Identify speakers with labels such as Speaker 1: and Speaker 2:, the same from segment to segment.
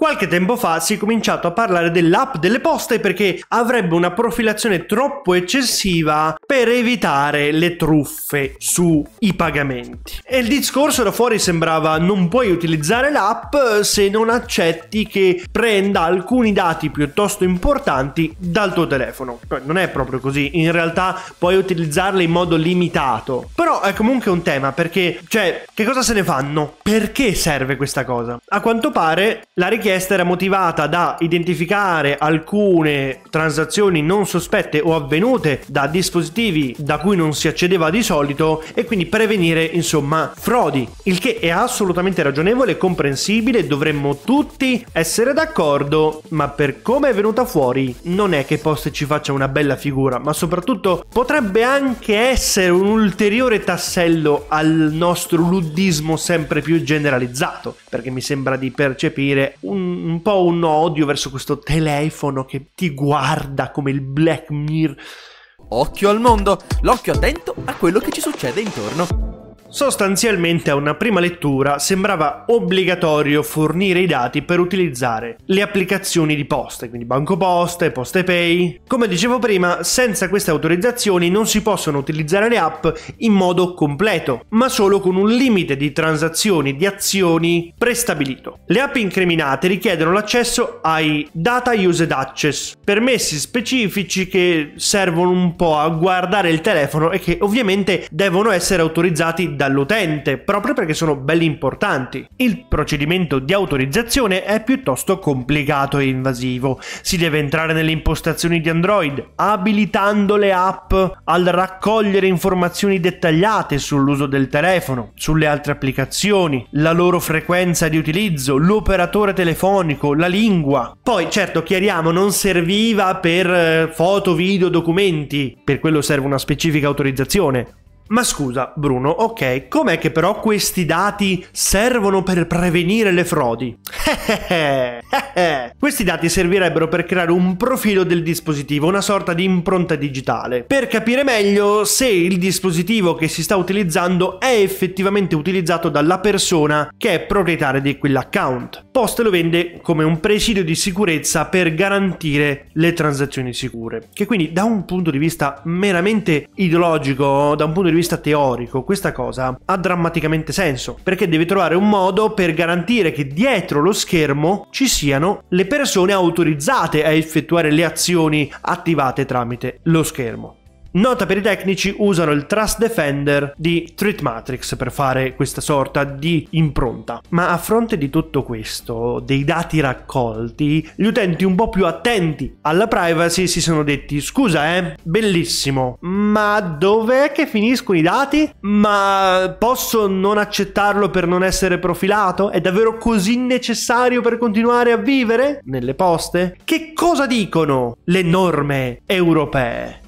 Speaker 1: Qualche tempo fa si è cominciato a parlare dell'app delle poste perché avrebbe una profilazione troppo eccessiva per evitare le truffe sui pagamenti. E il discorso da fuori sembrava non puoi utilizzare l'app se non accetti che prenda alcuni dati piuttosto importanti dal tuo telefono. Non è proprio così, in realtà puoi utilizzarle in modo limitato. Però è comunque un tema perché, cioè, che cosa se ne fanno? Perché serve questa cosa? A quanto pare la richiesta richiesta era motivata da identificare alcune transazioni non sospette o avvenute da dispositivi da cui non si accedeva di solito e quindi prevenire insomma frodi, il che è assolutamente ragionevole e comprensibile, dovremmo tutti essere d'accordo, ma per come è venuta fuori non è che Post ci faccia una bella figura, ma soprattutto potrebbe anche essere un ulteriore tassello al nostro luddismo sempre più generalizzato, perché mi sembra di percepire un un, un po' un odio verso questo telefono che ti guarda come il Black Mirror. Occhio al mondo, l'occhio attento a quello che ci succede intorno. Sostanzialmente a una prima lettura sembrava obbligatorio fornire i dati per utilizzare le applicazioni di poste, quindi Banco Poste, Poste Pay. Come dicevo prima, senza queste autorizzazioni non si possono utilizzare le app in modo completo, ma solo con un limite di transazioni, di azioni prestabilito. Le app incriminate richiedono l'accesso ai data used access, permessi specifici che servono un po' a guardare il telefono e che ovviamente devono essere autorizzati dall'utente, proprio perché sono belli importanti. Il procedimento di autorizzazione è piuttosto complicato e invasivo. Si deve entrare nelle impostazioni di Android, abilitando le app al raccogliere informazioni dettagliate sull'uso del telefono, sulle altre applicazioni, la loro frequenza di utilizzo, l'operatore telefonico, la lingua. Poi, certo, chiariamo, non serviva per eh, foto, video, documenti, per quello serve una specifica autorizzazione, ma scusa Bruno, ok, com'è che però questi dati servono per prevenire le frodi? questi dati servirebbero per creare un profilo del dispositivo, una sorta di impronta digitale, per capire meglio se il dispositivo che si sta utilizzando è effettivamente utilizzato dalla persona che è proprietaria di quell'account. Post lo vende come un presidio di sicurezza per garantire le transazioni sicure, che quindi da un punto di vista meramente ideologico, da un punto di vista vista teorico questa cosa ha drammaticamente senso, perché devi trovare un modo per garantire che dietro lo schermo ci siano le persone autorizzate a effettuare le azioni attivate tramite lo schermo. Nota per i tecnici usano il Trust Defender di Treat Matrix per fare questa sorta di impronta. Ma a fronte di tutto questo, dei dati raccolti, gli utenti un po' più attenti alla privacy si sono detti scusa eh, bellissimo, ma dov'è che finiscono i dati? Ma posso non accettarlo per non essere profilato? È davvero così necessario per continuare a vivere? Nelle poste? Che cosa dicono le norme europee?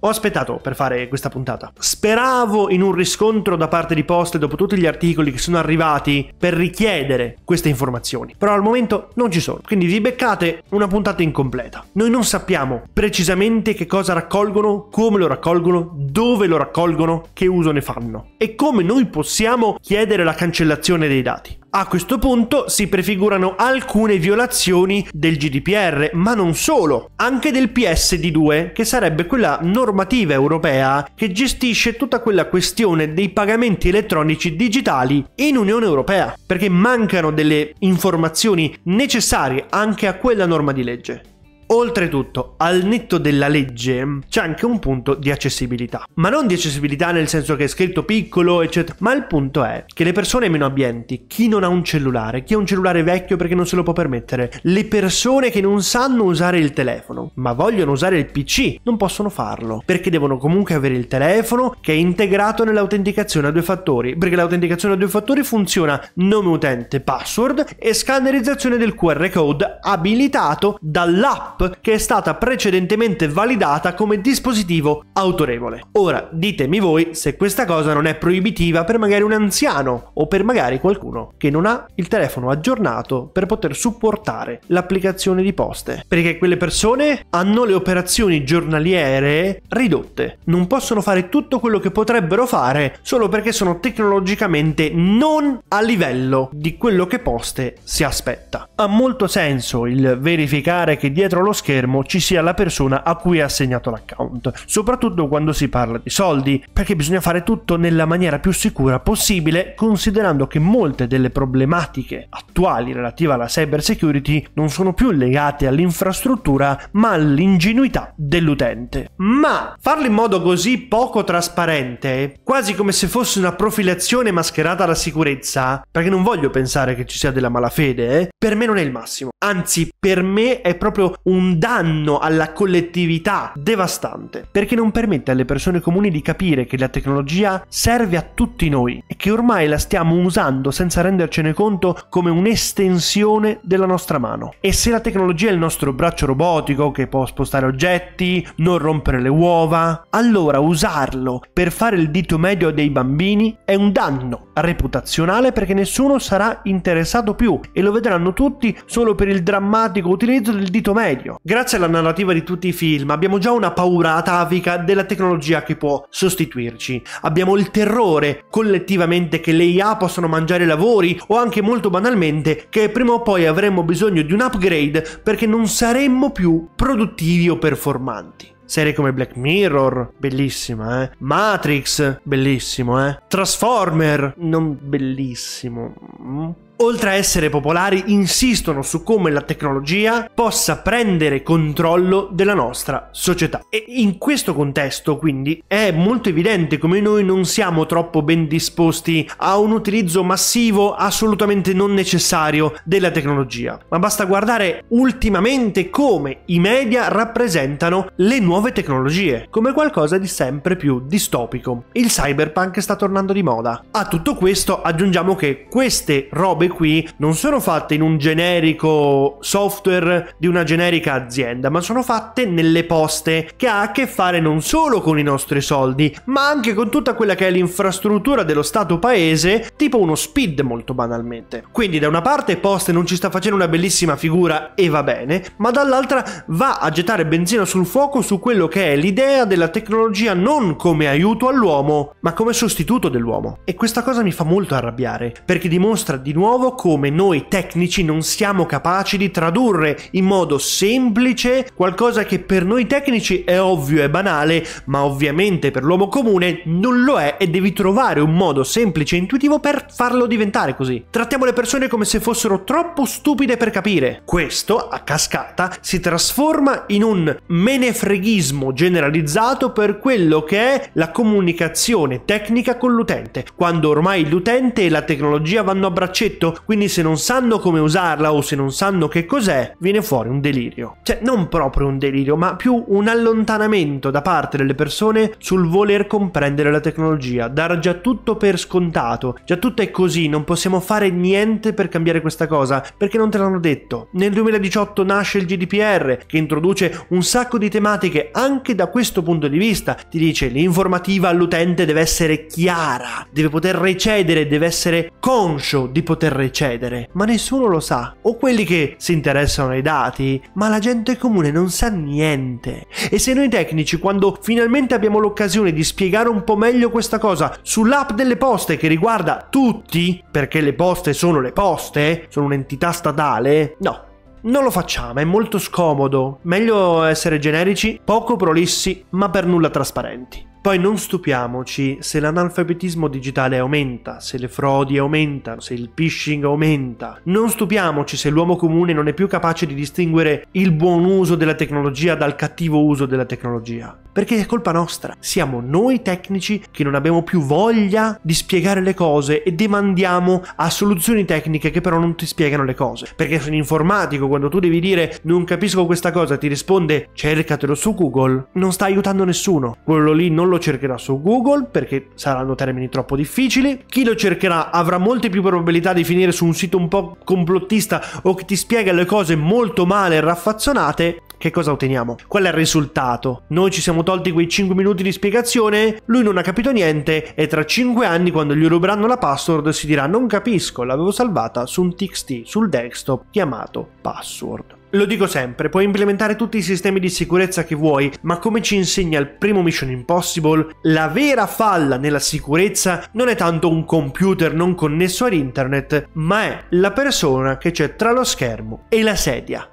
Speaker 1: Ho aspettato per fare questa puntata. Speravo in un riscontro da parte di Poste dopo tutti gli articoli che sono arrivati per richiedere queste informazioni, però al momento non ci sono, quindi vi beccate una puntata incompleta. Noi non sappiamo precisamente che cosa raccolgono, come lo raccolgono, dove lo raccolgono, che uso ne fanno e come noi possiamo chiedere la cancellazione dei dati. A questo punto si prefigurano alcune violazioni del GDPR, ma non solo, anche del PSD2, che sarebbe quella normativa europea che gestisce tutta quella questione dei pagamenti elettronici digitali in Unione Europea, perché mancano delle informazioni necessarie anche a quella norma di legge. Oltretutto, al netto della legge, c'è anche un punto di accessibilità. Ma non di accessibilità nel senso che è scritto piccolo, eccetera. Ma il punto è che le persone meno abbienti, chi non ha un cellulare, chi ha un cellulare vecchio perché non se lo può permettere, le persone che non sanno usare il telefono, ma vogliono usare il PC, non possono farlo. Perché devono comunque avere il telefono che è integrato nell'autenticazione a due fattori. Perché l'autenticazione a due fattori funziona nome utente, password e scannerizzazione del QR code abilitato dall'app app che è stata precedentemente validata come dispositivo autorevole. Ora ditemi voi se questa cosa non è proibitiva per magari un anziano o per magari qualcuno che non ha il telefono aggiornato per poter supportare l'applicazione di poste, perché quelle persone hanno le operazioni giornaliere ridotte, non possono fare tutto quello che potrebbero fare solo perché sono tecnologicamente non a livello di quello che poste si aspetta. Ha molto senso il verificare che dietro lo lo schermo ci sia la persona a cui è assegnato l'account, soprattutto quando si parla di soldi, perché bisogna fare tutto nella maniera più sicura possibile considerando che molte delle problematiche attuali relative alla cyber security non sono più legate all'infrastruttura ma all'ingenuità dell'utente. Ma farlo in modo così poco trasparente, quasi come se fosse una profilazione mascherata alla sicurezza, perché non voglio pensare che ci sia della malafede, eh, per me non è il massimo. Anzi, per me è proprio un un danno alla collettività devastante, perché non permette alle persone comuni di capire che la tecnologia serve a tutti noi e che ormai la stiamo usando senza rendercene conto come un'estensione della nostra mano. E se la tecnologia è il nostro braccio robotico che può spostare oggetti, non rompere le uova, allora usarlo per fare il dito medio dei bambini è un danno reputazionale perché nessuno sarà interessato più e lo vedranno tutti solo per il drammatico utilizzo del dito medio necessario. Grazie alla narrativa di tutti i film abbiamo già una paura atavica della tecnologia che può sostituirci. Abbiamo il terrore collettivamente che le IA possano mangiare lavori o anche molto banalmente che prima o poi avremmo bisogno di un upgrade perché non saremmo più produttivi o performanti. Serie come Black Mirror, bellissima, eh. Matrix, bellissimo, eh. Transformer, non bellissimo. Mm oltre a essere popolari, insistono su come la tecnologia possa prendere controllo della nostra società. E in questo contesto, quindi, è molto evidente come noi non siamo troppo ben disposti a un utilizzo massivo assolutamente non necessario della tecnologia. Ma basta guardare ultimamente come i media rappresentano le nuove tecnologie, come qualcosa di sempre più distopico. Il cyberpunk sta tornando di moda. A tutto questo aggiungiamo che queste robe come qui non sono fatte in un generico software di una generica azienda, ma sono fatte nelle poste che ha a che fare non solo con i nostri soldi, ma anche con tutta quella che è l'infrastruttura dello Stato paese, tipo uno speed molto banalmente. Quindi da una parte Poste non ci sta facendo una bellissima figura e va bene, ma dall'altra va a gettare benzina sul fuoco su quello che è l'idea della tecnologia non come aiuto all'uomo, ma come sostituto dell'uomo. E questa cosa mi fa molto arrabbiare, perché dimostra di nuovo nuovo come noi tecnici non siamo capaci di tradurre in modo semplice qualcosa che per noi tecnici è ovvio e banale, ma ovviamente per l'uomo comune non lo è e devi trovare un modo semplice e intuitivo per farlo diventare così. Trattiamo le persone come se fossero troppo stupide per capire. Questo, a cascata, si trasforma in un menefreghismo generalizzato per quello che è la comunicazione tecnica con l'utente, quando ormai l'utente e la tecnologia vanno a braccetto gratuito, quindi se non sanno come usarla o se non sanno che cos'è, viene fuori un delirio. Cioè, non proprio un delirio, ma più un allontanamento da parte delle persone sul voler comprendere la tecnologia, dar già tutto per scontato, già tutto è così, non possiamo fare niente per cambiare questa cosa, perché non te l'hanno detto. Nel 2018 nasce il GDPR, che introduce un sacco di tematiche anche da questo punto di vista, ti dice l'informativa all'utente deve essere chiara, deve poter recedere, deve essere conscio di poter recedere, ma nessuno lo sa. O quelli che si interessano ai dati, ma la gente comune non sa niente. E se noi tecnici, quando finalmente abbiamo l'occasione di spiegare un po' meglio questa cosa sull'app delle poste che riguarda tutti, perché le poste sono le poste, sono un'entità statale, no, non lo facciamo, è molto scomodo. Meglio essere generici, poco prolissi, ma per nulla trasparenti. Poi non stupiamoci se l'analfabetismo digitale aumenta, se le frodi aumentano, se il phishing aumenta. Non stupiamoci se l'uomo comune non è più capace di distinguere il buon uso della tecnologia dal cattivo uso della tecnologia perché è colpa nostra. Siamo noi tecnici che non abbiamo più voglia di spiegare le cose e demandiamo a soluzioni tecniche che però non ti spiegano le cose. Perché se un informatico, quando tu devi dire non capisco questa cosa, ti risponde cercatelo su Google, non sta aiutando nessuno. Quello lì non lo cercherà su Google perché saranno termini troppo difficili. Chi lo cercherà avrà molte più probabilità di finire su un sito un po' complottista o che ti spiega le cose molto male e raffazzonate che cosa otteniamo? Qual è il risultato? Noi ci siamo tolti quei 5 minuti di spiegazione, lui non ha capito niente e tra 5 anni quando gli ruberanno la password si dirà non capisco, l'avevo salvata su un TXT sul desktop chiamato password. Lo dico sempre, puoi implementare tutti i sistemi di sicurezza che vuoi, ma come ci insegna il primo Mission Impossible, la vera falla nella sicurezza non è tanto un computer non connesso ad internet, ma è la persona che c'è tra lo schermo e la sedia.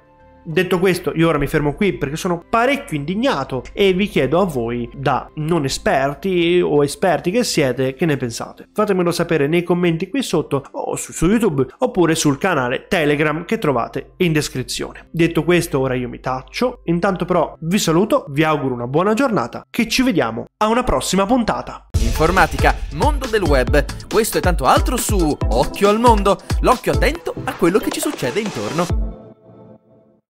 Speaker 1: Detto questo, io ora mi fermo qui perché sono parecchio indignato e vi chiedo a voi, da non esperti o esperti che siete, che ne pensate. Fatemelo sapere nei commenti qui sotto o su, su YouTube oppure sul canale Telegram che trovate in descrizione. Detto questo, ora io mi taccio. Intanto però vi saluto, vi auguro una buona giornata, che ci vediamo a una prossima puntata. Informatica, mondo del web, questo e tanto altro su Occhio al Mondo, l'occhio attento a quello che ci succede intorno.